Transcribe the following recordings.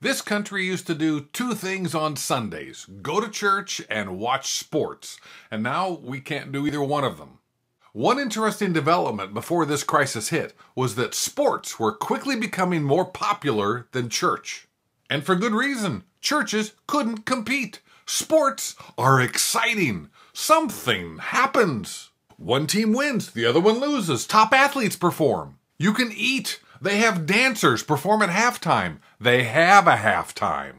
This country used to do two things on Sundays go to church and watch sports. And now we can't do either one of them. One interesting development before this crisis hit was that sports were quickly becoming more popular than church. And for good reason churches couldn't compete. Sports are exciting. Something happens. One team wins, the other one loses. Top athletes perform. You can eat. They have dancers perform at halftime. They have a halftime.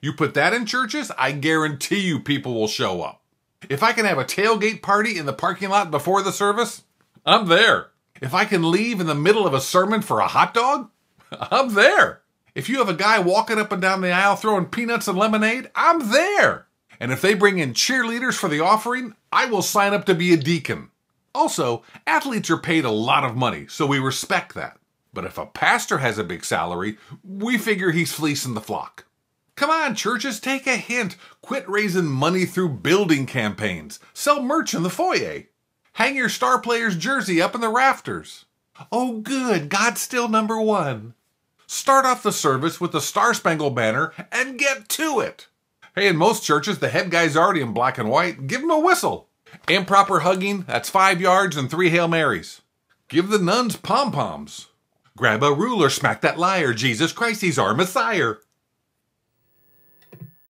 You put that in churches, I guarantee you people will show up. If I can have a tailgate party in the parking lot before the service, I'm there. If I can leave in the middle of a sermon for a hot dog, I'm there. If you have a guy walking up and down the aisle throwing peanuts and lemonade, I'm there. And if they bring in cheerleaders for the offering, I will sign up to be a deacon. Also, athletes are paid a lot of money, so we respect that. But if a pastor has a big salary, we figure he's fleecing the flock. Come on, churches, take a hint. Quit raising money through building campaigns. Sell merch in the foyer. Hang your star player's jersey up in the rafters. Oh, good, God's still number one. Start off the service with the Star Spangled Banner and get to it. Hey, in most churches, the head guy's already in black and white. Give him a whistle. Improper hugging, that's five yards and three Hail Marys. Give the nuns pom poms. Grab a ruler, smack that liar. Jesus Christ, he's our Messiah.